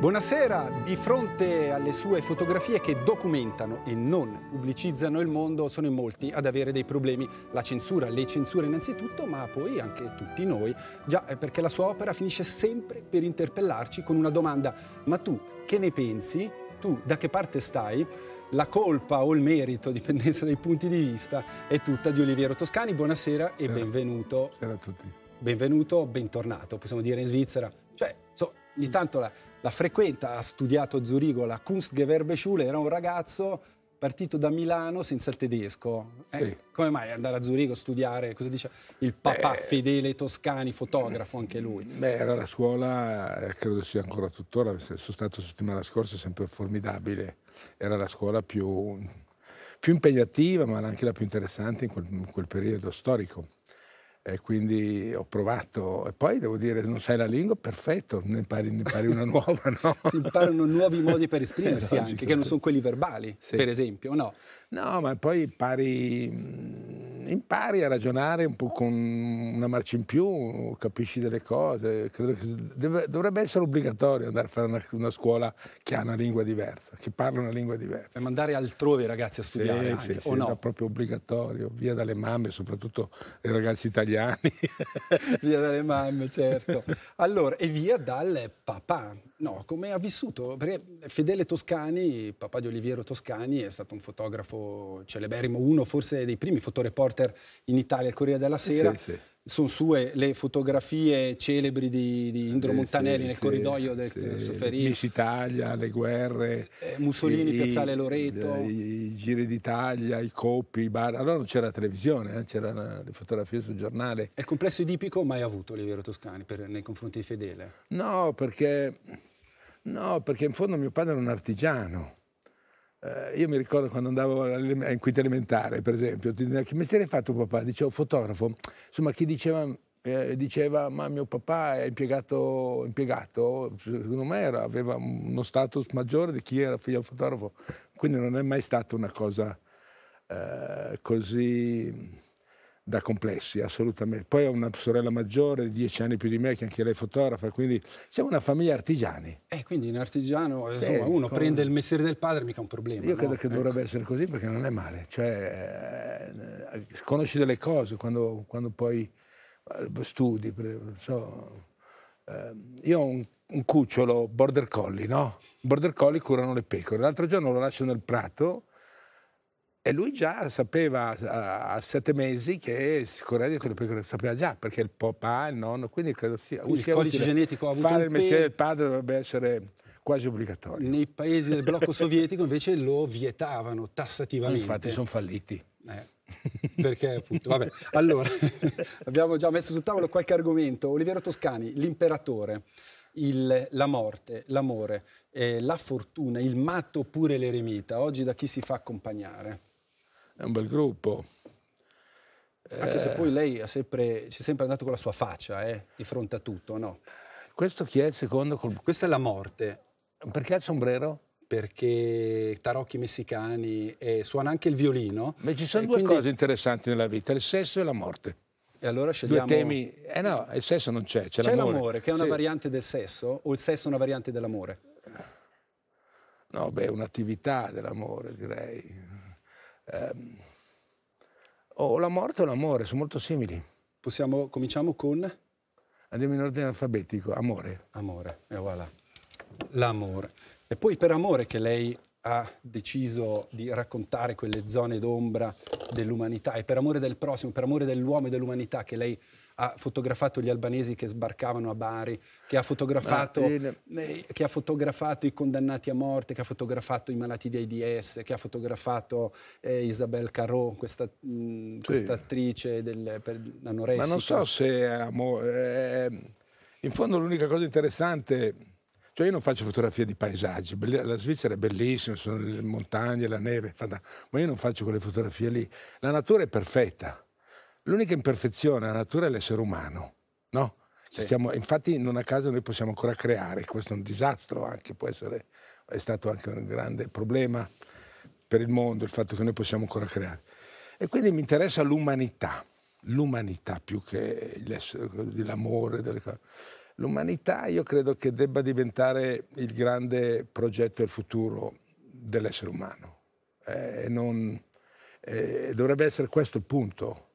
Buonasera, di fronte alle sue fotografie che documentano e non pubblicizzano il mondo sono in molti ad avere dei problemi, la censura, le censure innanzitutto, ma poi anche tutti noi, già eh, perché la sua opera finisce sempre per interpellarci con una domanda, ma tu che ne pensi? Tu da che parte stai? La colpa o il merito, dipendenza dai punti di vista, è tutta di Oliviero Toscani. Buonasera Sera. e benvenuto. Buonasera a tutti. Benvenuto, bentornato, possiamo dire in Svizzera. Cioè, so, ogni tanto la, la frequenta, ha studiato a Zurigo la Kunstgewerbe Schule, era un ragazzo partito da Milano senza il tedesco. Eh, sì. Come mai andare a Zurigo a studiare? Cosa dice il papà beh, Fedele Toscani, fotografo anche lui? Beh, era la scuola, eh, credo sia ancora tuttora, sono stato settimana scorsa, sempre formidabile. Era la scuola più, più impegnativa, ma anche la più interessante in quel, in quel periodo storico. E quindi ho provato e poi devo dire non sai la lingua perfetto ne impari, ne impari una nuova no? si imparano nuovi modi per esprimersi esatto, anche che non sono quelli verbali sì. per esempio no? no ma poi impari mm, impari a ragionare un po' con una marcia in più, capisci delle cose. Credo che deve, dovrebbe essere obbligatorio andare a fare una, una, scuola che ha una lingua diversa, che parla una lingua diversa. Per mandare altrove i ragazzi a studiare, sì, anche, sì, o sì, no? È proprio obbligatorio, via dalle mamme, soprattutto i ragazzi italiani. via dalle mamme, certo. Allora, e via dal papà No, come ha vissuto? Perché Fedele Toscani, papà di Oliviero Toscani, è stato un fotografo celeberrimo, uno forse dei primi fotoreporter in Italia, il Corriere della Sera. Sì, sì. Sono sue le fotografie celebri di, di Indro eh, Montanelli sì, nel corridoio del sì. Soferino. Miss Italia, le guerre. Eh, Mussolini, i, Piazzale Loreto. I, i Giri d'Italia, i coppi, i bar. Allora non c'era la televisione, eh? c'erano le fotografie sul giornale. È complesso edipico mai avuto Oliviero Toscani per, nei confronti di Fedele? No, perché No, perché in fondo mio padre era un artigiano. Eh, io mi ricordo quando andavo in quinta elementare, per esempio, ti diceva, che mestiere hai fatto papà? Dicevo fotografo. Insomma, chi diceva, eh, diceva ma mio papà è impiegato, impiegato secondo me era, aveva uno status maggiore di chi era figlio fotografo. Quindi non è mai stata una cosa eh, così da complessi, assolutamente. Poi ho una sorella maggiore, di dieci anni più di me, che anche lei è fotografa, quindi siamo una famiglia artigiani. Eh, quindi un artigiano, sì, insomma, uno con... prende il mestiere del padre, mica un problema. Io no? credo che ecco. dovrebbe essere così perché non è male, cioè eh, conosci delle cose quando, quando poi eh, studi. So, eh, io ho un, un cucciolo border collie, no? Border collie curano le pecore. L'altro giorno lo lascio nel prato e lui già sapeva a, sette mesi che scorrere dietro le pecore, sapeva già perché il papà, il nonno, quindi credo sia, quindi il codice genetico ha avuto fare il mestiere del padre dovrebbe essere quasi obbligatorio. Nei paesi del blocco sovietico invece lo vietavano tassativamente. Infatti sono falliti. Eh. Perché appunto, vabbè, allora abbiamo già messo sul tavolo qualche argomento. Olivero Toscani, l'imperatore, la morte, l'amore, eh, la fortuna, il matto oppure l'eremita, oggi da chi si fa accompagnare? è un bel gruppo. Anche eh, se poi lei ha sempre, ci è sempre andato con la sua faccia, eh, di fronte a tutto, no? Questo chi è il secondo? Col... Questa è la morte. Perché ha il sombrero? Perché tarocchi messicani e suona anche il violino. Ma ci sono due quindi... cose interessanti nella vita, il sesso e la morte. E allora scegliamo... Due temi... Eh no, il sesso non c'è, c'è, c'è l'amore. l'amore. che è una sì. variante del sesso o il sesso è una variante dell'amore? No, beh, un'attività dell'amore, direi ehm, o oh, la morte o l'amore, sono molto simili. Possiamo, cominciamo con? Andiamo in ordine alfabetico, amore. Amore, e voilà, l'amore. E poi per amore che lei ha deciso di raccontare quelle zone d'ombra dell'umanità e per amore del prossimo, per amore dell'uomo e dell'umanità che lei ha fotografato gli albanesi che sbarcavano a Bari, che ha fotografato, ah, eh, che ha fotografato i condannati a morte, che ha fotografato i malati di AIDS, che ha fotografato eh, Isabel Carot, questa, mh, mm, sì. attrice del, per l'anoressica. Ma non so se... Amo, eh, in fondo l'unica cosa interessante... Cioè io non faccio fotografie di paesaggi, la Svizzera è bellissima, sono le montagne, la neve, ma io non faccio quelle fotografie lì. La natura è perfetta, L'unica imperfezione della natura è l'essere umano, no? Sì. Stiamo, infatti non a caso noi possiamo ancora creare, questo è un disastro anche, può essere, è stato anche un grande problema per il mondo il fatto che noi possiamo ancora creare. E quindi mi interessa l'umanità, l'umanità più che l'amore, delle cose. L'umanità io credo che debba diventare il grande progetto del futuro dell'essere umano. Eh, non, eh, dovrebbe essere questo il punto.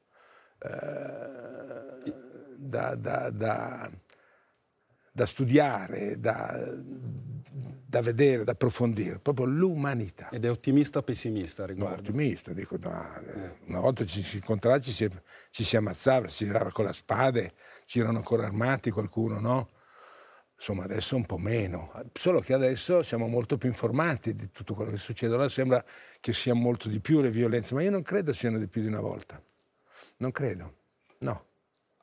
Eh, da, da, da, da, studiare, da, vedere, da approfondire, proprio l'umanità. Ed è ottimista o pessimista riguardo? No, ottimista, dico, no, eh. una volta ci si incontrava, ci si, ci si ammazzava, si tirava con la spada, c'erano ancora armati qualcuno, no? insomma adesso un po' meno, solo che adesso siamo molto più informati di tutto quello che succede, allora sembra che siano molto di più le violenze, ma io non credo siano di più di una volta. Non credo, no.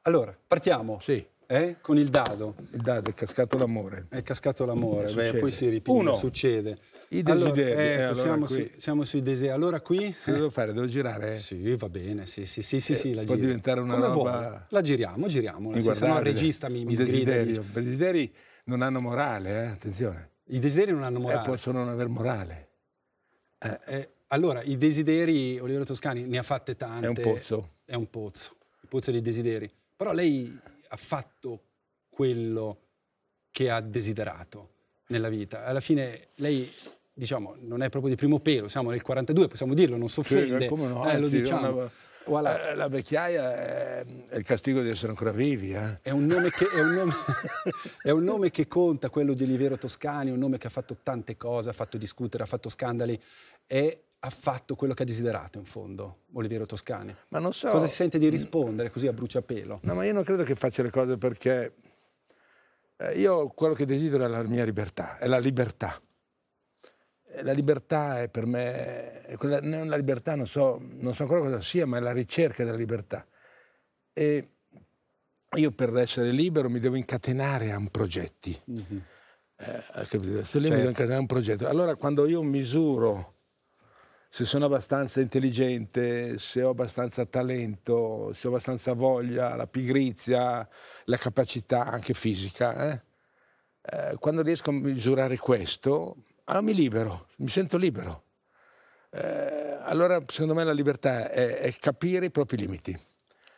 Allora, partiamo. Sì. Eh? Con il dado. Il dado è cascato l'amore. È cascato l'amore, Beh, poi si ripete, Uno. succede. I desideri. Allora, eh, eh allora siamo, qui... su, siamo, sui desideri. Allora qui... Cosa devo fare? Devo girare? Eh? Sì, va bene, sì, sì, sì, sì, eh, sì la Può diventare una Come roba... Vuoi. La giriamo, giriamola. Se no il regista mi, mi desiderio. I desideri non hanno morale, eh, attenzione. I desideri non hanno morale. possono non aver morale. Eh, allora, i desideri, Olivero Toscani ne ha fatte tante. È un pozzo. È un pozzo, il pozzo dei desideri. Però lei ha fatto quello che ha desiderato nella vita. Alla fine lei, diciamo, non è proprio di primo pelo, siamo nel 42, possiamo dirlo, non si offende. Sì, eh, no, eh, lo diciamo. Una... Voilà. Eh, la vecchiaia è il castigo di essere ancora vivi. Eh? È, un che, è, un nome, è, un nome che, conta, quello di Olivero Toscani, un nome che ha fatto tante cose, ha fatto discutere, ha fatto scandali. È ha fatto quello che ha desiderato in fondo Oliviero Toscani? Ma non so. Cosa si sente di rispondere così a bruciapelo? No, ma io non credo che faccia le cose perché eh, io quello che desidero è la mia libertà, è la libertà. Eh, la libertà è per me, la libertà non so, non so ancora cosa sia, ma è la ricerca della libertà. E io per essere libero mi devo incatenare a un progetti. Mm -hmm. eh, se io certo. mi devo certo. incatenare a un progetto, allora quando io misuro se sono abbastanza intelligente, se ho abbastanza talento, se ho abbastanza voglia, la pigrizia, la capacità anche fisica. Eh? Eh, quando riesco a misurare questo, allora ah, mi libero, mi sento libero. Eh, allora, secondo me, la libertà è, è capire i propri limiti.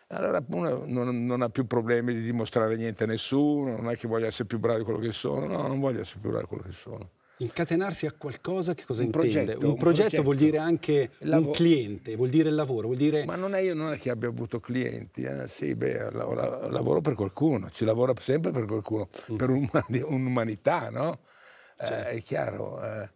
Allora uno non, non, ha più problemi di dimostrare niente a nessuno, non è che voglia essere più bravo di quello che sono, no, non voglio essere più bravo di quello che sono. Incatenarsi a qualcosa che cosa un intende? Progetto, un, un progetto, vuol dire anche Lav- un cliente, vuol dire il lavoro, vuol dire... Ma non è, io non è che abbia avuto clienti, eh? sì, beh, la, la, lavoro per qualcuno, ci lavora sempre per qualcuno, mm. per un, un'umanità, no? Eh, certo. Eh, è chiaro. Eh.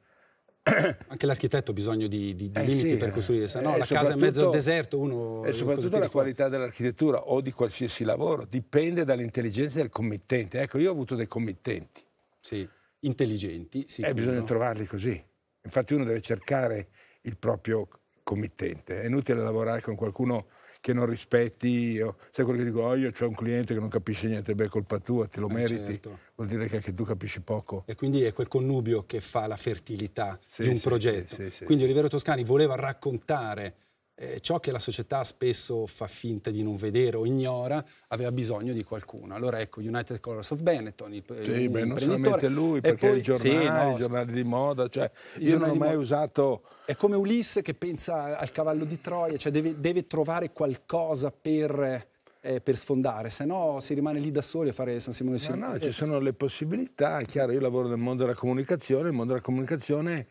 Anche l'architetto ha bisogno di, di, di eh, limiti sì, per costruire, se no eh, la casa in mezzo al deserto uno... E soprattutto la qualità dell'architettura o di qualsiasi lavoro dipende dall'intelligenza del committente. Ecco, io ho avuto dei committenti. Sì intelligenti. E eh, bisogna trovarli così. Infatti uno deve cercare il proprio committente. È inutile lavorare con qualcuno che non rispetti. Io, sai quello che dico? Oh, io ho un cliente che non capisce niente, beh, colpa tua, te lo eh meriti. Certo. Vuol dire che anche tu capisci poco. E quindi è quel connubio che fa la fertilità sì, di un sì, progetto. Sì, quindi Olivero Toscani voleva raccontare eh, ciò che la società spesso fa finta di non vedere o ignora aveva bisogno di qualcuno. Allora ecco United Colors of Benetton, il, sì, il beh, non solamente lui, perché poi, i giornali, sì, no, i giornali di moda, cioè, io non ho mai moda. usato... È come Ulisse che pensa al cavallo di Troia, cioè deve, deve trovare qualcosa per... Eh, per sfondare, se no si rimane lì da soli a fare San Simone Siracuse. No, no, eh. ci sono le possibilità, è chiaro, io lavoro nel mondo della comunicazione, il mondo della comunicazione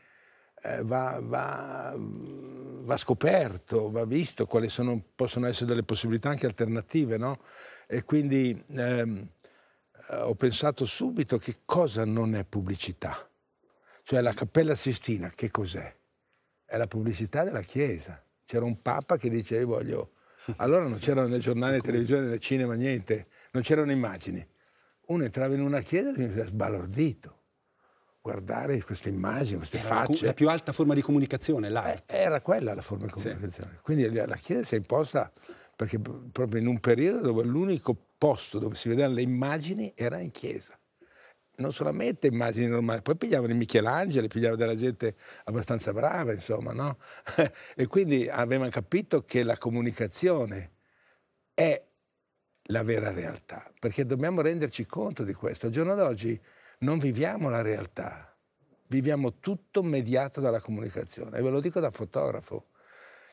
eh, va, va, va, scoperto, va visto quali sono, possono essere delle possibilità anche alternative. No? E quindi ehm, eh, ho pensato subito che cosa non è pubblicità. Cioè la Cappella Sistina, che cos'è? È la pubblicità della Chiesa. C'era un Papa che diceva voglio... Allora non c'erano né giornali, né televisione, né cinema, niente. Non c'erano immagini. Uno entrava in una chiesa e veniva sbalordito guardare queste immagini, queste era facce. La, più alta forma di comunicazione, l'arte. Eh, era quella la forma di comunicazione. Sì. Quindi la Chiesa si è imposta perché proprio in un periodo dove l'unico posto dove si vedevano le immagini era in chiesa. Non solamente immagini normali, poi pigliavano i Michelangeli, pigliavano della gente abbastanza brava, insomma, no? e quindi avevano capito che la comunicazione è la vera realtà, perché dobbiamo renderci conto di questo. Al giorno d'oggi non viviamo la realtà, viviamo tutto mediato dalla comunicazione. E ve lo dico da fotografo,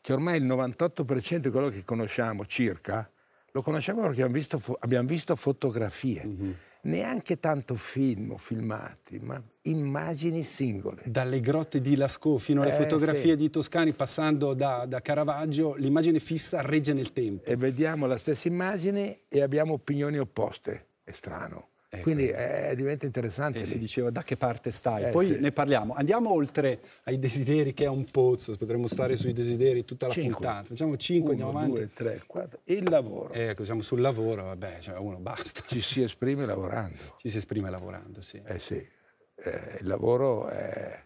che ormai il 98% di quello che conosciamo circa, lo conosciamo perché abbiamo visto, abbiamo visto fotografie. Mm-hmm neanche tanto film o filmati, ma immagini singole. Dalle grotte di Lascaux fino alle eh, fotografie sì. di Toscani, passando da, da, Caravaggio, l'immagine fissa regge nel tempo. E vediamo la stessa immagine e abbiamo opinioni opposte. È strano. Ecco. Quindi eh, diventa interessante. Eh, si diceva da che parte stai. Eh, Poi sì. ne parliamo. Andiamo oltre ai desideri, che è un pozzo. Potremmo stare sui desideri tutta la cinque. puntata. Facciamo 5, andiamo avanti. 2, 3, 4. E Il lavoro. Eh, ecco, siamo sul lavoro, vabbè, cioè uno basta. Ci si esprime lavorando. Ci si esprime lavorando, sì. Eh sì. Eh, il lavoro è...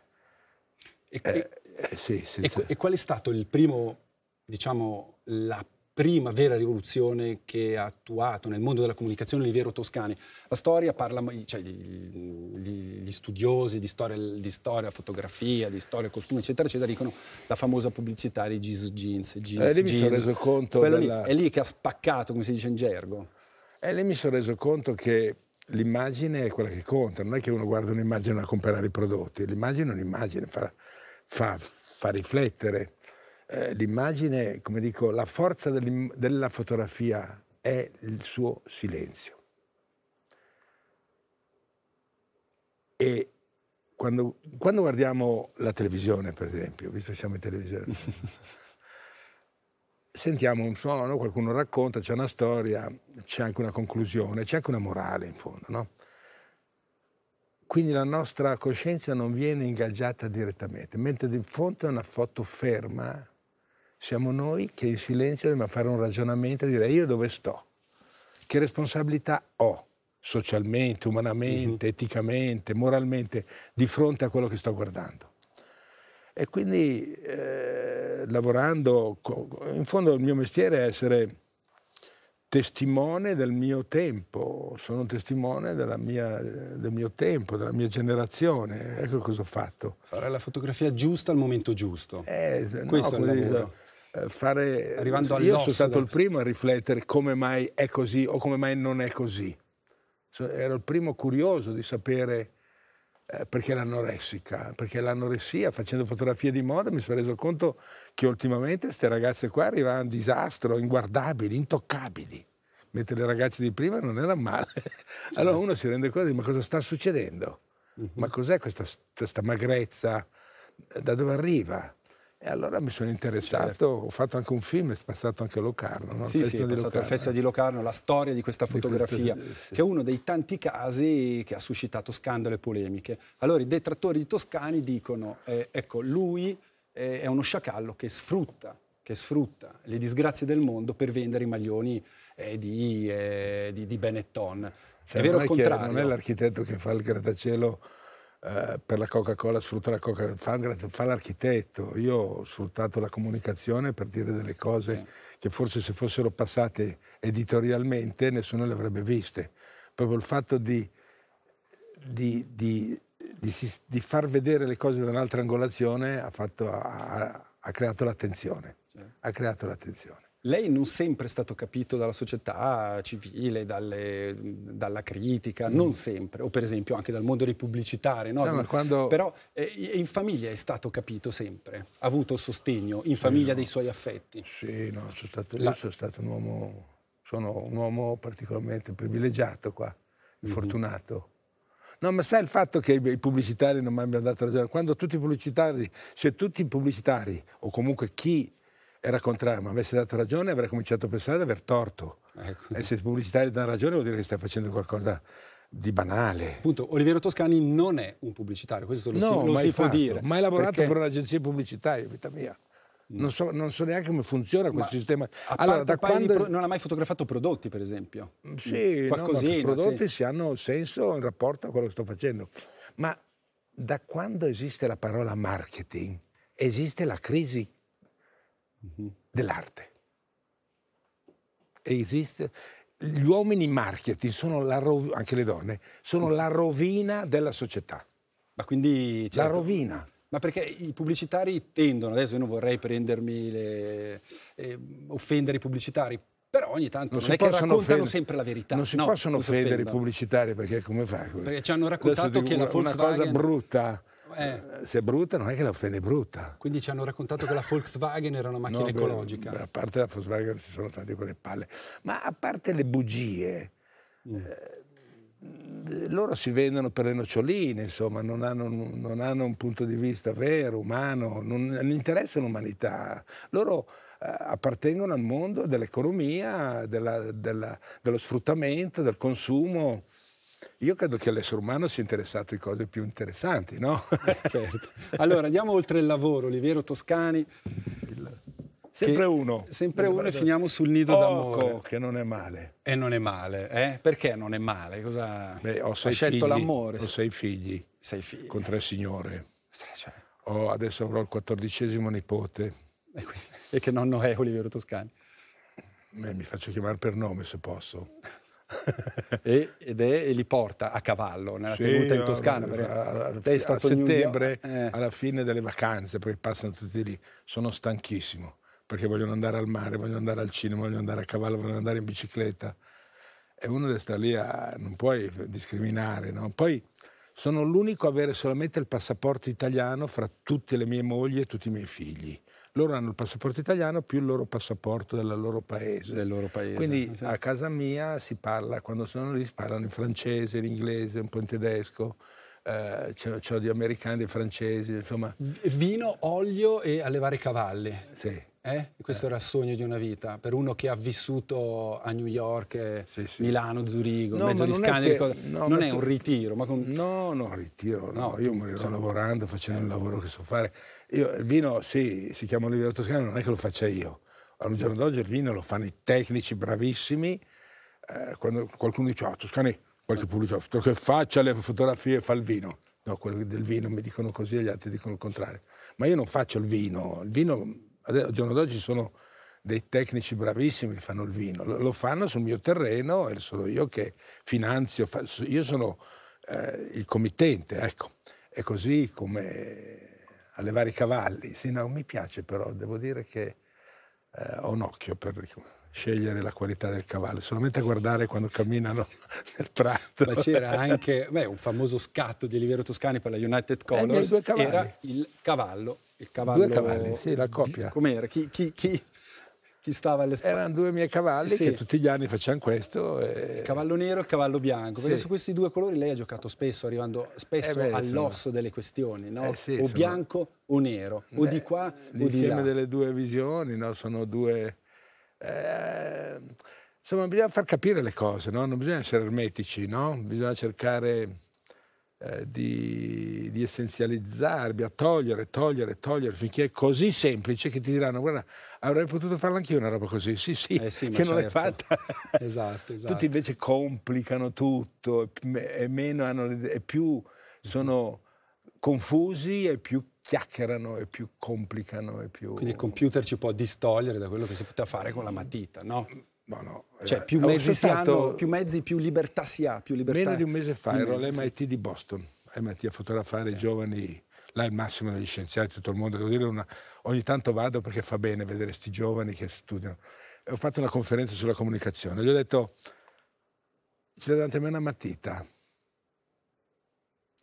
E, eh, eh, sì, senza... e, e qual è stato il primo, diciamo, la prima vera rivoluzione che ha attuato nel mondo della comunicazione Oliviero Toscani. La storia parla, cioè gli, gli, gli studiosi di storia, di storia, fotografia, di storia, costume, eccetera, eccetera, dicono la famosa pubblicità di Jesus Jeans. jeans eh, lì jeans. mi sono reso conto. Della... Lì, è lì che ha spaccato, come si dice in gergo. eh, lì mi sono reso conto che l'immagine è quella che conta, non è che uno guarda un'immagine a comprare i prodotti, l'immagine è un'immagine, fa, fa, fa riflettere. Eh, l'immagine, come dico, la forza della fotografia è il suo silenzio. E quando, quando guardiamo la televisione, per esempio, visto che siamo in televisione, sentiamo un suono, qualcuno racconta, c'è una storia, c'è anche una conclusione, c'è anche una morale in fondo, no? Quindi la nostra coscienza non viene ingaggiata direttamente, mentre di fronte a una foto ferma siamo noi che in silenzio dobbiamo fare un ragionamento e dire io dove sto, che responsabilità ho socialmente, umanamente, uh mhm. -huh. eticamente, moralmente di fronte a quello che sto guardando. E quindi eh, lavorando, in fondo il mio mestiere è essere testimone del mio tempo, sono testimone mia, del mio tempo, della mia generazione. Ecco cosa ho fatto. Fare la fotografia giusta al momento giusto. Eh, Questo no, è il lavoro. Eh, fare... Arrivando io sono stato il primo a riflettere come mai è così o come mai non è così. Cioè, ero il primo curioso di sapere eh, perché l'anoressica, perché l'anoressia, facendo fotografie di moda, mi sono reso conto che ultimamente queste ragazze qua arrivavano a disastro, inguardabili, intoccabili mentre le ragazze di prima non erano male. Allora certo. uno si rende conto di ma cosa sta succedendo? Mhm. Ma cos'è questa, questa, magrezza? Da dove arriva? E allora mi sono interessato, certo. ho fatto anche un film, è passato anche a Locarno. No? Sì, sì, è passato al Festival di Locarno, la storia di questa fotografia, di questo, sì. che è uno dei tanti casi che ha suscitato scandalo e polemiche. Allora i detrattori di Toscani dicono, eh, ecco, lui è uno sciacallo che sfrutta, che sfrutta le disgrazie del mondo per vendere i maglioni eh, di, eh, di, di, Benetton. Cioè, è vero il contrario. È non è l'architetto che fa il grattacielo eh, per la Coca-Cola sfrutta la Coca-Cola, fa, fa l'architetto. Io ho sfruttato la comunicazione per dire delle cose sì. che forse se fossero passate editorialmente nessuno le avrebbe viste. Proprio il fatto di, di, di, di far vedere le cose da un'altra angolazione ha, fatto, ha, ha creato l'attenzione. Sì. Ha creato l'attenzione. Lei non sempre è stato capito dalla società civile, dalle, dalla critica, mm. non sempre, o per esempio anche dal mondo dei pubblicitari. No? Sì, quando... Però eh, in famiglia è stato capito sempre, ha avuto sostegno in famiglia no. dei suoi affetti. Sì, no, sono stato, La... io sono stato un uomo, un uomo particolarmente privilegiato qua, mm fortunato. No, ma sai il fatto che i pubblicitari non mi hanno dato ragione? Quando tutti i pubblicitari, se cioè tutti i pubblicitari, o comunque chi era contrario, ma avesse dato ragione avrei cominciato a pensare di aver torto. Ecco. E eh, se i pubblicitari danno ragione vuol dire che stai facendo qualcosa di banale. Appunto, Oliviero Toscani non è un pubblicitario, questo lo, no, si, lo si fatto, può dire. Ma ha lavorato perché... per un'agenzia pubblicitaria, vita mia. Mm. Non so, non so, neanche come funziona questo ma sistema. Allora, da quando... Pro... non ha mai fotografato prodotti, per esempio? Mm, mm, sì, Qualcosina, no, i prodotti sì. si hanno senso in rapporto a quello che sto facendo. Ma da quando esiste la parola marketing, esiste la crisi uh-huh. dell'arte. esiste. Gli uomini in marketing, rov- anche le donne, sono la rovina della società. Ma quindi... Certo. La rovina. Ma perché i pubblicitari tendono, adesso io non vorrei prendermi le, eh, offendere i pubblicitari, però ogni tanto non, non è che raccontano offendere. sempre la verità. Non si no, possono offendere i pubblicitari perché come fai? Perché ci hanno raccontato che una, la Volkswagen... una cosa brutta eh. se è brutta non è che la offende brutta. Quindi ci hanno raccontato che la Volkswagen era una macchina no, ecologica. Beh, a parte la Volkswagen ci sono tante quelle palle, ma a parte le bugie, mm. eh, loro si vendono per le noccioline, insomma, non hanno, non hanno un punto di vista vero, umano, non, non interessa l'umanità. Loro eh, appartengono al mondo dell'economia, dello sfruttamento, del consumo io credo che l'essere umano sia interessato di cose più interessanti, no? Eh, certo. Allora, andiamo oltre il lavoro, Oliviero Toscani. Il... Sempre uno. Sempre uno e finiamo sul nido Poco, d'amore. che non è male. E non è male, eh? Perché non è male? Cosa... Beh, ho sei scelto figli, l'amore. Ho sei figli. Sei figli. Con tre signore. Cioè. Oh, adesso avrò il quattordicesimo nipote. E, quindi, e che nonno è Oliviero Toscani? Beh, mi faccio chiamare per nome se posso. e, ed è, e li porta a cavallo nella sì, tenuta in Toscana. No, a, a, a settembre, eh. alla fine delle vacanze, perché passano tutti lì, sono stanchissimo perché vogliono andare al mare, vogliono andare al cinema, vogliono andare a cavallo, vogliono andare in bicicletta. E uno deve stare lì, a, non puoi discriminare. No? Poi sono l'unico a avere solamente il passaporto italiano fra tutte le mie mogli e tutti i miei figli loro hanno il passaporto italiano più il loro passaporto del loro paese. Del loro paese Quindi eh, sì. a casa mia si parla, quando sono lì si parlano in francese, in inglese, un po' in tedesco. Eh, c'ho, di americani, di francesi, insomma. Vino, olio e allevare cavalli. Sì. Eh? questo eh. era il sogno di una vita, per uno che ha vissuto a New York, eh, sì, sì. Milano, Zurigo, no, mezzo di Scania, non, è, che, no, non è un ritiro. Ma con... No, no, ritiro, no, io morirò sono... lavorando, facendo eh. il lavoro che so fare. Io, il vino, sì, si chiama Oliveira Toscana, non è che lo faccia io. Al giorno d'oggi il vino lo fanno i tecnici bravissimi, eh, quando qualcuno dice, oh, Toscani, qualche pubblicità, che faccia le fotografie e fa il vino. No, quelli del vino mi dicono così e gli altri dicono il contrario. Ma io non faccio il vino, il vino al giorno d'oggi sono dei tecnici bravissimi che fanno il vino, lo, fanno sul mio terreno e sono io che finanzio, io sono eh, il committente, ecco, è così come allevare i cavalli, sì, no, mi piace però, devo dire che eh, ho un occhio per scegliere la qualità del cavallo, solamente a guardare quando camminano nel prato. Ma c'era anche beh, un famoso scatto di Olivero Toscani per la United eh, Colors, era il cavallo il cavallo... Due cavalli, sì, la coppia. Com'era? Chi, chi, chi, chi, stava alle spalle? Erano due miei cavalli sì. che tutti gli anni facevano questo. E... Il cavallo nero e il cavallo bianco. Sì. Perché su questi due colori lei ha giocato spesso, arrivando spesso eh all'osso delle questioni, no? eh sì, o sono... bianco o nero, o di qua o di là. L'insieme delle due visioni, no? Sono due... Eh, insomma, bisogna far capire le cose, no? Non bisogna essere ermetici, Bisogna cercare eh, di, di, essenzializzarmi, a togliere, togliere, togliere, finché è così semplice che ti diranno guarda, avrei potuto farla anch'io una roba così, sì sì, eh sì che non certo. l'hai fatta. esatto, esatto. Tutti invece esatto. complicano tutto e, meno hanno, e più sono confusi e più chiacchierano e più complicano e più... Quindi il computer ci può distogliere da quello che si poteva fare con la matita, no? No, no. Eh, cioè, più mezzi, si hanno, più mezzi, più libertà si ha. Più libertà meno di un mese fa ero all'MIT di Boston, MIT a fotografare i sì. giovani, là il massimo degli scienziati, tutto il mondo. Devo dire una, ogni tanto vado perché fa bene vedere questi giovani che studiano. E ho fatto una conferenza sulla comunicazione. Gli ho detto, c'è davanti a me una matita.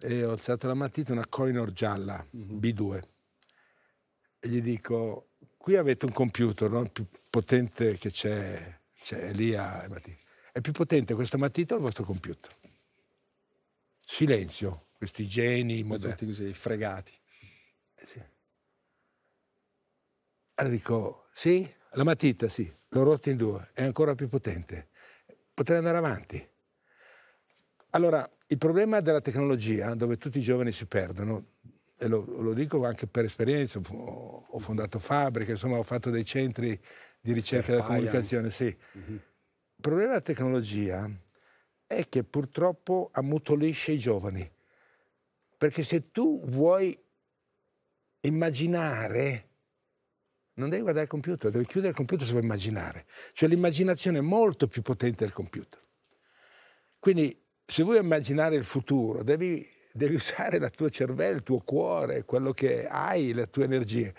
E ho alzato la matita, una Coinor gialla, mm -hmm. B2. E gli dico, qui avete un computer, no? il più potente che c'è cioè, è lì a... È più potente questa matita o il vostro computer? Silenzio, questi geni moderni. Tutti così, fregati. Eh, sì. Allora dico, sì, la matita sì, l'ho rotta in due, è ancora più potente. Potrei andare avanti. Allora, il problema della tecnologia, dove tutti i giovani si perdono, e lo, lo dico anche per esperienza, ho fondato fabbriche, insomma ho fatto dei centri di eh ricerca della comunicazione, sì. Mm-hmm. Il problema della tecnologia è che purtroppo ammutolisce i giovani, perché se tu vuoi immaginare, non devi guardare il computer, devi chiudere il computer se vuoi immaginare. Cioè l'immaginazione è molto più potente del computer. Quindi se vuoi immaginare il futuro, devi, devi usare il tuo cervello, il tuo cuore, quello che hai, le tue energie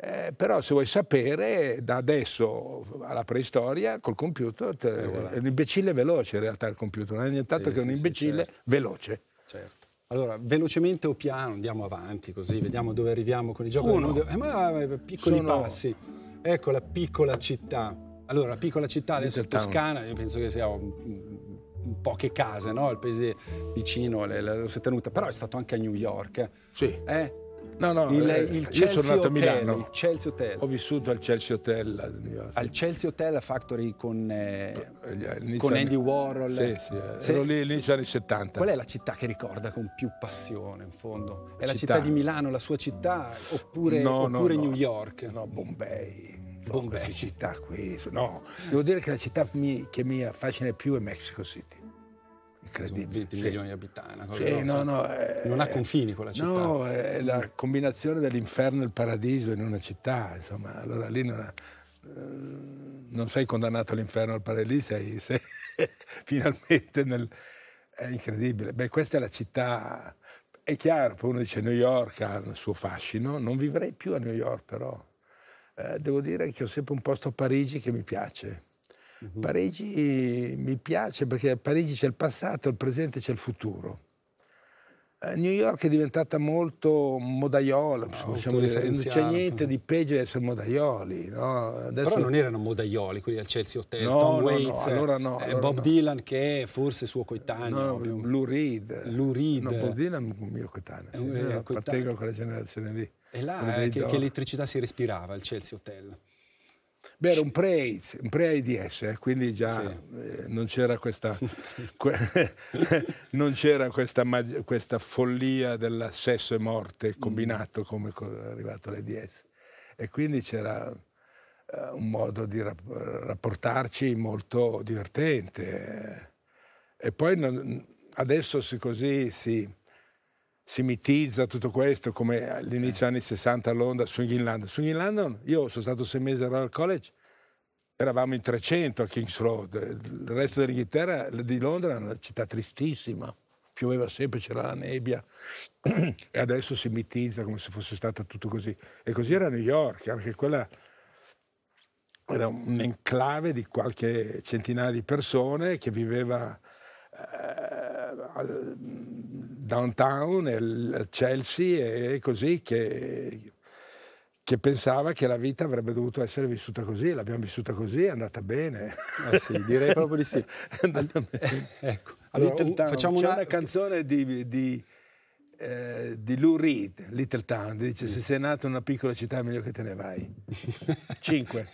eh, però se vuoi sapere, da adesso alla preistoria, col computer, te, eh, voilà. è un imbecille veloce in realtà il computer, non è nient'altro sì, che un imbecille sì, certo. veloce. Certo. Allora, velocemente o piano, andiamo avanti così, vediamo dove arriviamo con i giochi. Uno. Eh, ma eh, piccoli Sono... passi. Ecco la piccola città. Allora, la piccola città adesso è Toscana, io penso che sia un, poche case, no? Il paese vicino, la tenuta, però è stato anche a New York. Sì. Eh? No, no, il, eh, il io sono nato a Milano. il Chelsea Hotel. Ho vissuto al Chelsea Hotel eh, Al Chelsea Hotel a Factory con, eh, eh con Andy Warhol. Sì, sì, eh, sì. ero lì negli anni 70. Qual è la città che ricorda con più passione, in fondo? È città. la città di Milano, la sua città, oppure, no, oppure no, New no. York? No, Bombay. Bombay. Queste città qui. No, devo dire che la città che mi affascina di più è Mexico City. Incredibile. 20 sì. milioni di abitanti. Sì, no, no, eh, non ha confini con la città. No, è la mm. combinazione dell'inferno e il paradiso in una città, insomma, allora lì non, ha, eh, non sei condannato all'inferno al paradiso, sei, sei finalmente nel... È incredibile. Beh, questa è la città... È chiaro, poi uno dice New York ha il suo fascino, non vivrei più a New York però. Eh, devo dire che ho sempre un posto a Parigi che mi piace Mm-hmm. Parigi mi piace perché a Parigi c'è il passato, il presente c'è il futuro. Eh, New York è diventata molto modaiola, possiamo ah, dire, non c'è niente di peggio di essere modaioli. No? Adesso... Però non erano modaioli quelli al Chelsea Hotel, no, Tom no, Waits, no, allora no, eh, allora Bob Dylan che è forse suo coetaneo. No, Lou Reed. Lou Reed. No, Bob Dylan è un mio coetaneo, sì, eh, appartengo a quella generazione lì. E là eh, che, che, oh. elettricità si respirava al Chelsea Hotel. Beh, era un pre-AIDS, un pre-AIDS, eh, quindi già sì. eh, non c'era questa, que non c'era questa, questa, follia del sesso e morte combinato mm. come è arrivato l'AIDS. E quindi c'era eh, un modo di rap rapportarci molto divertente. Eh. E poi non, adesso si così si si mitizza tutto questo come all'inizio degli anni 60 a Londra, Swing in London. Swing London, io sono stato sei mesi al Royal College, eravamo in 300 a King's Road, il resto dell'Inghilterra, di Londra era una città tristissima, pioveva sempre, c'era la nebbia e adesso si mitizza come se fosse stato tutto così. E così era New York, anche quella era un enclave di qualche centinaia di persone che viveva... Eh, downtown, Chelsea e così, che, che, pensava che la vita avrebbe dovuto essere vissuta così, l'abbiamo vissuta così, è andata bene. Eh sì, direi proprio di sì. Eh, ecco. allora, allora, facciamo una... una... canzone di, di, eh, di, Lou Reed, Little Town, dice sì. se sei nato in una piccola città è meglio che te ne vai. 5,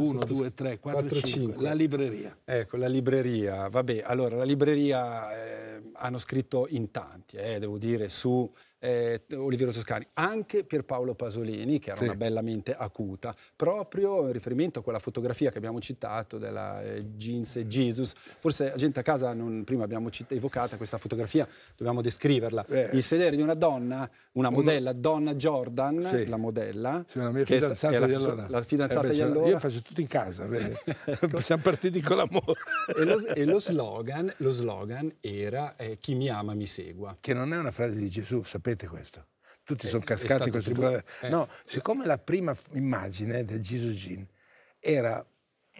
1, 2, 3, 4, 5. La libreria. Ecco, la libreria, vabbè, allora la libreria... Eh, hanno scritto in tanti, eh, devo dire, su eh, Oliviero Toscani, anche Pierpaolo Pasolini, che era sì. una bella mente acuta, proprio in riferimento a quella fotografia che abbiamo citato della eh, Jeans e Jesus. Forse la gente a casa non, prima abbiamo cita, evocata questa fotografia, dobbiamo descriverla. Eh. Il sedere di una donna, una modella, una... Donna Jordan, sì. la modella. Sì, la mia fidanzata è, è allora. La fidanzata eh, beh, allora. Io faccio tutto in casa, siamo partiti con l'amore. e, lo, e lo slogan, lo slogan era eh, Chi mi ama mi segua. Che non è una frase di Gesù, sapete sapete questo? Tutti eh, sono cascati questi tribu- eh. No, siccome la prima immagine del Jesus Jean era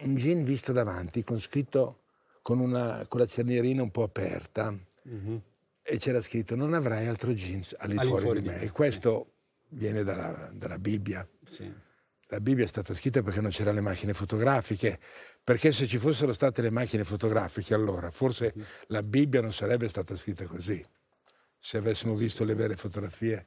un jean visto davanti con scritto con, una, con la cernierina un po' aperta mm-hmm. e c'era scritto non avrai altro jeans all'infuori, di me. E questo sì. viene dalla, dalla Bibbia. Sì la Bibbia è stata scritta perché non c'erano le macchine fotografiche, perché se ci fossero state le macchine fotografiche allora forse mm-hmm. la Bibbia non sarebbe stata scritta così se avessimo visto le vere fotografie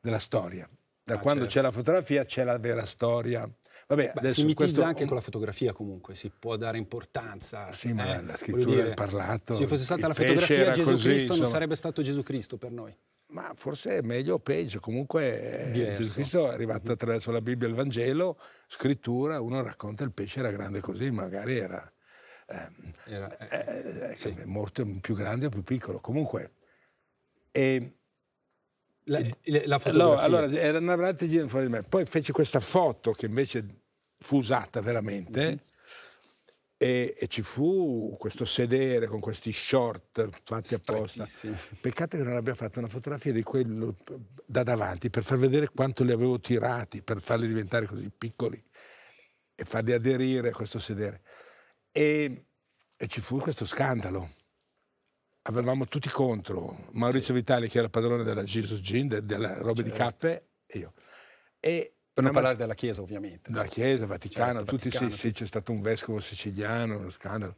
della storia. Da ah, quando certo. c'è la fotografia c'è la vera storia. Vabbè, Beh, si mitizza questo... anche con la fotografia comunque, si può dare importanza. Sì, eh, ma la scrittura dire, è parlato. Se fosse stata la fotografia Gesù così, Cristo insomma... non sarebbe stato Gesù Cristo per noi. Ma forse è meglio o peggio, comunque eh, Gesù Cristo è arrivato mm-hmm. attraverso la Bibbia e il Vangelo, scrittura, uno racconta il pesce era grande così, magari era, ehm, eh, era eh, eh, sì. Ecco, morto più grande o più piccolo. Comunque e la, la allora, allora, era Navratti gira fuori di me. Poi fece questa foto che invece fu usata veramente. Mm -hmm. e, e, ci fu questo sedere con questi short fatti apposta. Peccato che non abbia fatto una fotografia di quello da davanti per far vedere quanto li avevo tirati, per farli diventare così piccoli e farli aderire a questo sedere. E, e ci fu questo scandalo avevamo tutti contro Maurizio sì. Vitali che era padrone della Jesus Gin, de, della roba certo. di caffè, e io. E per non parlare della Chiesa ovviamente. La Chiesa, il Vaticano, certo, tutti Vaticano. sì, sì c'è stato un vescovo siciliano, uno scandalo.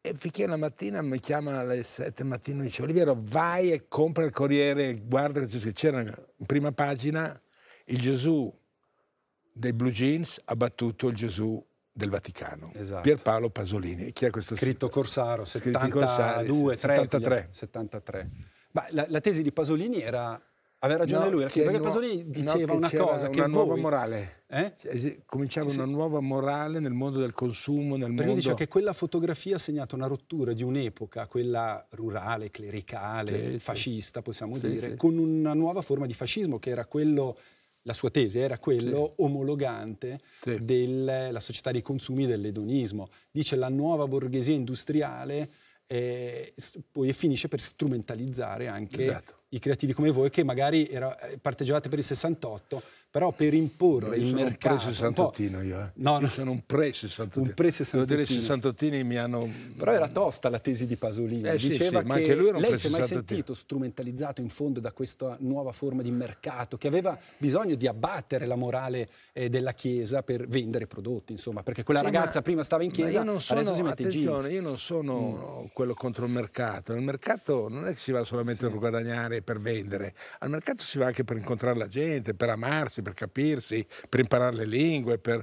E finché una mattina mi chiama alle 7 mattino e dice Olivero vai e compra il Corriere, guarda che c'era in prima pagina il Gesù dei blue jeans ha battuto il Gesù del Vaticano, esatto. Pierpaolo Pasolini. Chi è questo? Scritto Corsaro, 72, 73. 73. 73. Ma la, la, tesi di Pasolini era... Aveva ragione no, lui, perché, perché Pasolini diceva no, una cosa, una che una nuova voi... morale. Eh? Cioè, cominciava eh sì. una nuova morale nel mondo del consumo, nel Perché mondo... diceva che quella fotografia ha segnato una rottura di un'epoca, quella rurale, clericale, sì, fascista, possiamo sì, dire, con una nuova forma di fascismo che era quello la sua tesi era quello sì. omologante sì. della società dei consumi dell'edonismo. Dice la nuova borghesia industriale eh, poi finisce per strumentalizzare anche esatto. i creativi come voi che magari era, eh, parteggiavate per il 68, però per imporre no, il mercato... Io sono un pre-sessantottino io, eh. no, no. Io sono un pre-sessantottino. Un pre-sessantottino. Devo dire, sessantottini mi hanno... Però era tosta la tesi di Pasolini, eh, diceva sì, sì, che lui era un lei si è mai sentito strumentalizzato in fondo da questa nuova forma di mercato che aveva bisogno di abbattere la morale eh, della Chiesa per vendere prodotti, insomma, perché quella sì, ragazza ma, prima stava in Chiesa, sono, adesso si mette in jeans. Io non sono mm. quello contro il mercato, nel mercato non è che si va solamente per guadagnare e per vendere, al mercato si va anche per incontrare la gente, per amarsi, per capirsi, per imparare le lingue, per...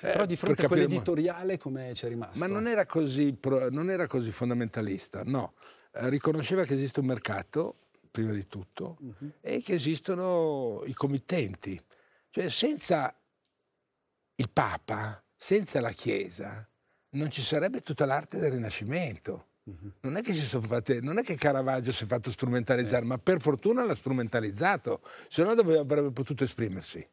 Eh, Però di fronte per a quell'editoriale come c'è rimasto? Ma non era così, non era così fondamentalista, no. Eh, riconosceva che esiste un mercato, prima di tutto, uh mhm. -huh. e che esistono i committenti. Cioè senza il Papa, senza la Chiesa, non ci sarebbe tutta l'arte del Rinascimento. Non è che si sono fatte, non è che Caravaggio si è fatto strumentalizzare, sì. ma per fortuna l'ha strumentalizzato, se no dove avrebbe potuto esprimersi.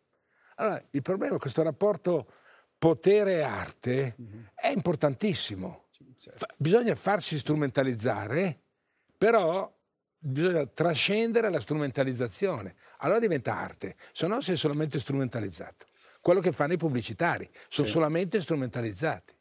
Allora, il problema è questo rapporto potere-arte mm -hmm. è importantissimo. Certo. Fa bisogna farsi strumentalizzare, però bisogna trascendere la strumentalizzazione. Allora diventa arte, se no si è solamente strumentalizzato. Quello che fanno i pubblicitari, sono sì. solamente strumentalizzati.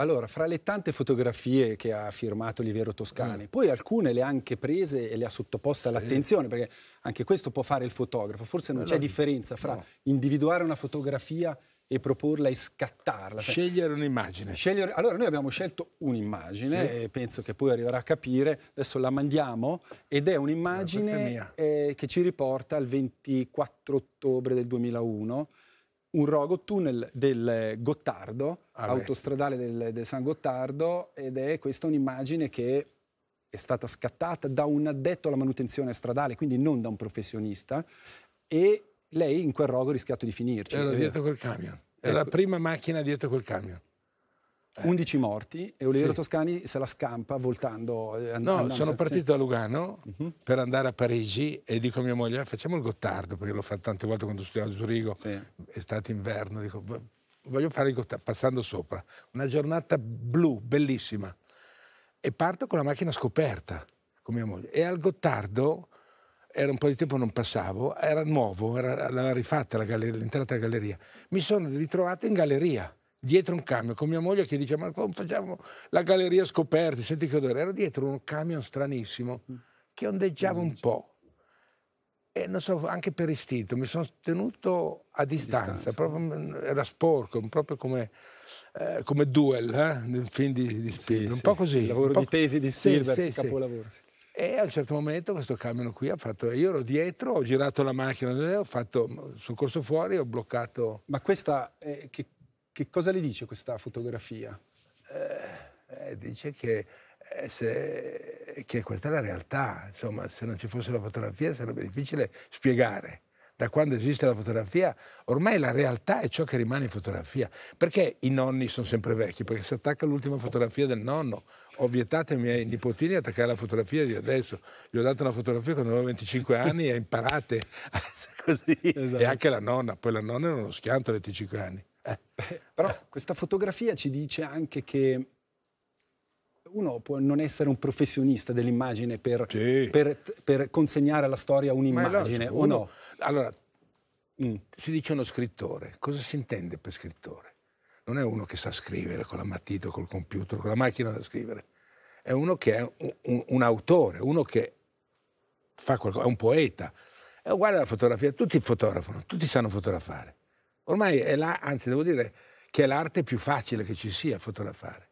Allora, fra le tante fotografie che ha firmato Oliviero Toscani, mm. poi alcune le ha anche prese e le ha sottoposte all'attenzione, sì. perché anche questo può fare il fotografo. Forse non allora, eh, c'è differenza fra no. individuare una fotografia e proporla e scattarla. Cioè, scegliere un'immagine. Scegliere... Allora, noi abbiamo scelto un'immagine sì. e penso che poi arriverà a capire. Adesso la mandiamo ed è un'immagine allora, è eh, che ci riporta al 24 ottobre del 2001 un rogo tunnel del Gottardo, ah autostradale del, del, San Gottardo, ed è questa un'immagine che è stata scattata da un addetto alla manutenzione stradale, quindi non da un professionista, e lei in quel rogo ha rischiato di finirci. Era eh, dietro quel camion, era ecco. la prima macchina dietro quel camion. 11 eh. morti e Oliviero sì. Toscani se la scampa voltando. Eh, no, sono partito sì. da Lugano uh-huh. per andare a Parigi e dico a mia moglie facciamo il Gottardo perché l'ho fatto tante volte quando studiavo a Zurigo, sì. è stato inverno, dico voglio fare il Gottardo passando sopra, una giornata blu, bellissima e parto con la macchina scoperta con mia moglie e al Gottardo era un po' di tempo non passavo, era nuovo, era, l'aveva rifatta l'entrata alla galleria, mi sono ritrovato in galleria dietro un camion con mia moglie che dice ma come facciamo la galleria scoperti senti che odore ero dietro un camion stranissimo mm. che ondeggiava un po' e non so anche per istinto mi sono tenuto a distanza, distanza. Proprio, mm, era sporco proprio come eh, come duel eh, nel film di, di Spielberg, sì, un po' così. Il lavoro di tesi di Spielberg, sì, sì, capolavoro. Sì. E a un certo momento questo camion qui ha fatto, io ero dietro, ho girato la macchina, ho fatto, mm, sono corso fuori, ho bloccato. Ma questa, è, che che cosa le dice questa fotografia? Eh, eh dice che, eh, se, che questa è la realtà, insomma, se non ci fosse la fotografia sarebbe difficile spiegare da quando esiste la fotografia, ormai la realtà è ciò che rimane in fotografia. Perché i nonni sono sempre vecchi? Perché si attacca l'ultima fotografia del nonno. Ho vietato ai miei nipotini di attaccare la fotografia di adesso. Gli ho dato una fotografia quando avevo 25 anni e imparate a essere così. Esatto. E anche la nonna. Poi la nonna era uno schianto a 25 anni. Eh. Però questa fotografia ci dice anche che uno può non essere un professionista dell'immagine per, sì. per, per, consegnare alla storia un'immagine o no? Allora, mm. si dice uno scrittore, cosa si intende per scrittore? Non è uno che sa scrivere con la matita, col computer, con la macchina da scrivere, è uno che è un, un, un autore, uno che fa qualcosa, è un poeta. È uguale alla fotografia, tutti fotografano, tutti sanno fotografare. Ormai è la, anzi devo dire che è l'arte più facile che ci sia fotografare.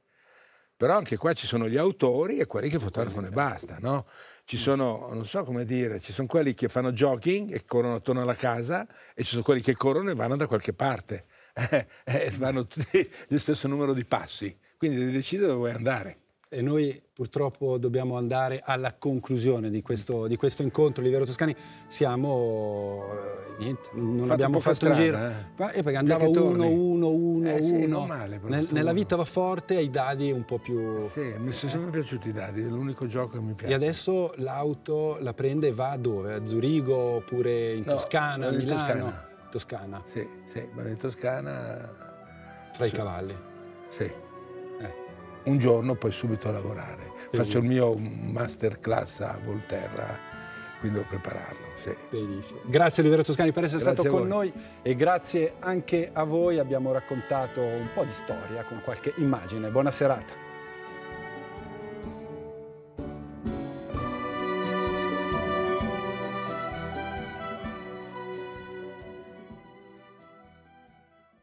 Però anche qua ci sono gli autori e quelli che fotografano e basta, no? Ci sono, non so come dire, ci sono quelli che fanno jogging e corrono attorno alla casa e ci sono quelli che corrono e vanno da qualche parte. e eh, eh, vanno tutti lo stesso numero di passi. Quindi devi decidere dove vuoi andare. E noi purtroppo dobbiamo andare alla conclusione di questo, di questo incontro Livero Toscani. Siamo eh, niente, non fatto abbiamo fatto strana, un giro. Eh? perché andava uno, uno, uno, eh, sì, uno. Nel, nella vita va forte, ai dadi un po' più. Sì, mi sono sempre piaciuti i dadi, è l'unico gioco che mi piace. E adesso l'auto la prende e va dove? A Zurigo oppure in no, Toscana, a eh, Milano? Toscana. Toscana. Sì, sì, vado in Toscana. tra sì. i cavalli. Sì un giorno poi subito a lavorare. Benissimo. Faccio il mio masterclass a Volterra, quindi devo prepararlo. Sì. Benissimo. Grazie Olivero Toscani per essere grazie stato con noi e grazie anche a voi. Abbiamo raccontato un po' di storia con qualche immagine. Buona serata.